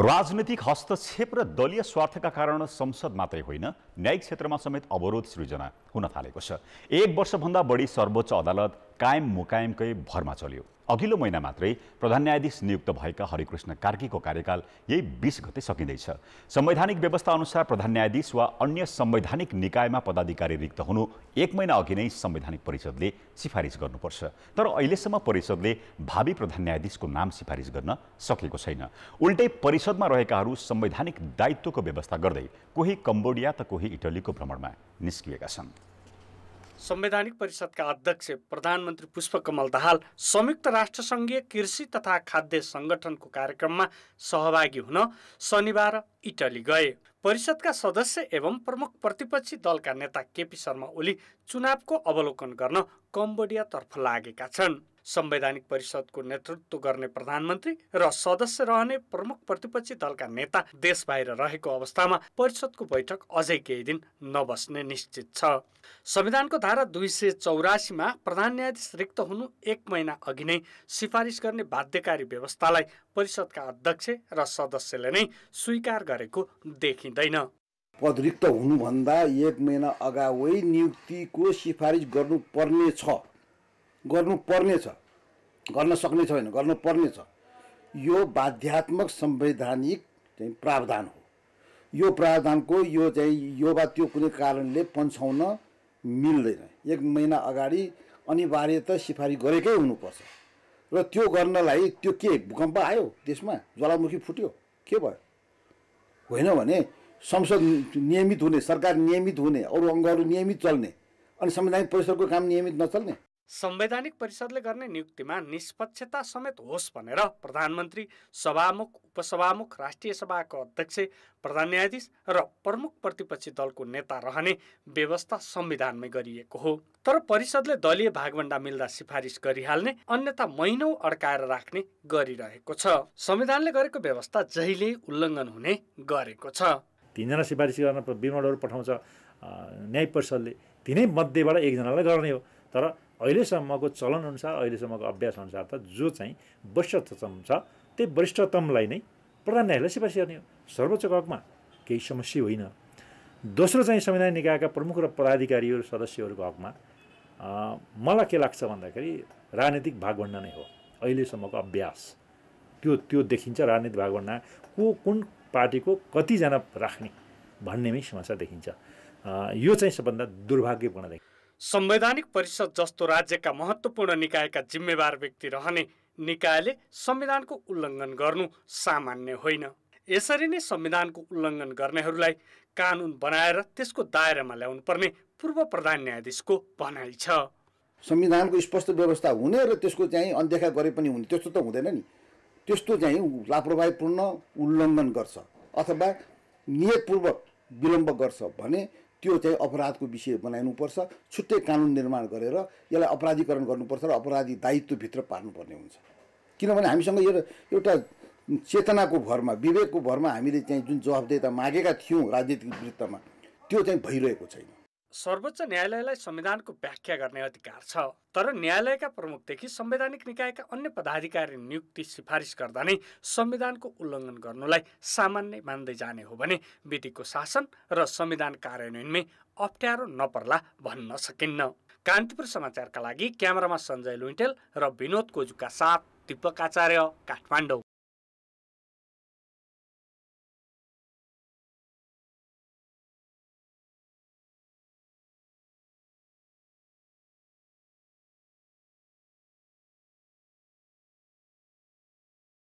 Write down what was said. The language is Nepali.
राजनीतिक हस्तक्षेप र दलीय स्वार्थका कारण संसद मात्रै होइन न्यायिक क्षेत्रमा समेत अवरोध सृजना हुन थालेको छ एक वर्षभन्दा बढी सर्वोच्च अदालत कायम मुकायमकै भरमा चल्यो अघिल्लो महिना मात्रै प्रधान न्यायाधीश नियुक्त भएका हरिकृष्ण कार्कीको कार्यकाल यही बिस गते सकिँदैछ संवैधानिक व्यवस्था अनुसार प्रधान न्यायाधीश वा अन्य संवैधानिक निकायमा पदाधिकारी रिक्त हुनु एक महिना अघि नै संवैधानिक परिषदले सिफारिस गर्नुपर्छ तर अहिलेसम्म परिषदले भावी प्रधान न्यायाधीशको नाम सिफारिस गर्न सकेको छैन उल्टै परिषदमा रहेकाहरू संवैधानिक दायित्वको व्यवस्था गर्दै कोही कम्बोडिया त कोही इटलीको भ्रमणमा निस्किएका छन् संवैधानिक परिषदका अध्यक्ष प्रधानमन्त्री पुष्पकमल दाहाल संयुक्त राष्ट्रसङ्घीय कृषि तथा खाद्य सङ्गठनको कार्यक्रममा सहभागी हुन शनिबार इटली गए परिषदका सदस्य एवं प्रमुख प्रतिपक्षी दलका नेता केपी शर्मा ओली चुनावको अवलोकन गर्न कम्बोडियातर्फ लागेका छन् संवैधानिक परिषदको नेतृत्व गर्ने प्रधानमन्त्री र सदस्य रहने प्रमुख प्रतिपक्षी दलका नेता देश बाहिर रहेको अवस्थामा परिषदको बैठक अझै केही दिन नबस्ने निश्चित छ संविधानको धारा दुई सय चौरासीमा प्रधान न्यायाधीश रिक्त हुनु एक महिना अघि नै सिफारिस गर्ने बाध्यकारी व्यवस्थालाई परिषदका अध्यक्ष र सदस्यले नै स्वीकार गरेको देखिँदैन पद रिक्त हुनुभन्दा एक महिना अगावै नियुक्तिको सिफारिस गर्नुपर्ने छ छ गर्न सक्ने छैन गर्न पर्ने छ यो बाध्यात्मक संवैधानिक चाहिँ प्रावधान हो यो प्रावधानको यो चाहिँ यो वा त्यो कुनै कारणले पन्छाउन मिल्दैन एक महिना अगाडि अनिवार्य त सिफारिस गरेकै हुनुपर्छ र त्यो गर्नलाई त्यो के भूकम्प आयो देशमा ज्वालामुखी फुट्यो के भयो होइन भने संसद नियमित हुने सरकार नियमित हुने अरू अङ्गहरू नियमित चल्ने अनि संवैधानिक परिषदको काम नियमित नचल्ने संवैधानिक परिषदले गर्ने नियुक्तिमा निष्पक्षता समेत होस् भनेर प्रधानमन्त्री सभामुख उपसभामुख राष्ट्रिय सभाको अध्यक्ष प्रधान न्यायाधीश र प्रमुख प्रतिपक्षी दलको नेता रहने व्यवस्था संविधानमै गरिएको हो तर परिषदले दलीय भागभण्डा मिल्दा सिफारिस गरिहाल्ने अन्यथा महिनौ अड्काएर राख्ने गरिरहेको छ संविधानले गरेको व्यवस्था जहिले उल्लङ्घन हुने गरेको छ तिनजना सिफारिस गर्न विवरणहरू पठाउँछ न्याय परिषदले तिनै मध्येबाट एकजनालाई गर्ने हो तर अहिलेसम्मको चलनअनुसार अहिलेसम्मको अभ्यासअनुसार त जो चाहिँ वरिष्ठतम छ त्यही वरिष्ठतमलाई नै प्रधान न्यायालय सिफारिस गर्ने हो सर्वोच्च हकमा केही समस्या होइन दोस्रो चाहिँ संविधान निकायका प्रमुख र पदाधिकारीहरू सदस्यहरूको हकमा मलाई के लाग्छ भन्दाखेरि राजनीतिक भागभन्डा नै हो अहिलेसम्मको अभ्यास त्यो त्यो देखिन्छ राजनीतिक भागभन्डा को कुन पार्टीको कतिजना राख्ने भन्नेमै समस्या देखिन्छ यो चाहिँ सबभन्दा दुर्भाग्यपूर्ण देखिन्छ संवैधानिक परिषद जस्तो राज्यका महत्त्वपूर्ण निकायका जिम्मेवार व्यक्ति रहने निकायले संविधानको उल्लङ्घन गर्नु सामान्य होइन यसरी नै संविधानको उल्लङ्घन गर्नेहरूलाई कानुन बनाएर त्यसको दायरामा ल्याउनुपर्ने पूर्व प्रधान न्यायाधीशको भनाइ छ संविधानको स्पष्ट व्यवस्था हुने र त्यसको चाहिँ अनदेखा गरे पनि हुने त्यस्तो त हुँदैन नि त्यस्तो चाहिँ लापरवाहीपूर्ण उल्लङ्घन गर्छ अथवा नियतपूर्वक विलम्ब गर्छ भने त्यो चाहिँ अपराधको विषय बनाइनुपर्छ छुट्टै कानुन निर्माण गरेर यसलाई अपराधीकरण गर्नुपर्छ र अपराधी दायित्वभित्र पार्नुपर्ने हुन्छ किनभने हामीसँग यो एउटा चेतनाको भरमा विवेकको भरमा हामीले चाहिँ जुन जवाबदेता मागेका थियौँ राजनीतिक वृत्तमा त्यो चाहिँ भइरहेको छैन सर्वोच्च न्यायालयलाई संविधानको व्याख्या गर्ने अधिकार छ तर न्यायालयका प्रमुखदेखि संवैधानिक निकायका अन्य पदाधिकारी नियुक्ति सिफारिस गर्दा नै संविधानको उल्लङ्घन गर्नुलाई सामान्य मान्दै जाने हो भने विधिको शासन र संविधान कार्यान्वयनमै अप्ठ्यारो नपर्ला भन्न सकिन्न कान्तिपुर समाचारका लागि क्यामरामा सञ्जय लुइन्टेल र विनोद कोजुका साथ दीपक आचार्य काठमाडौँ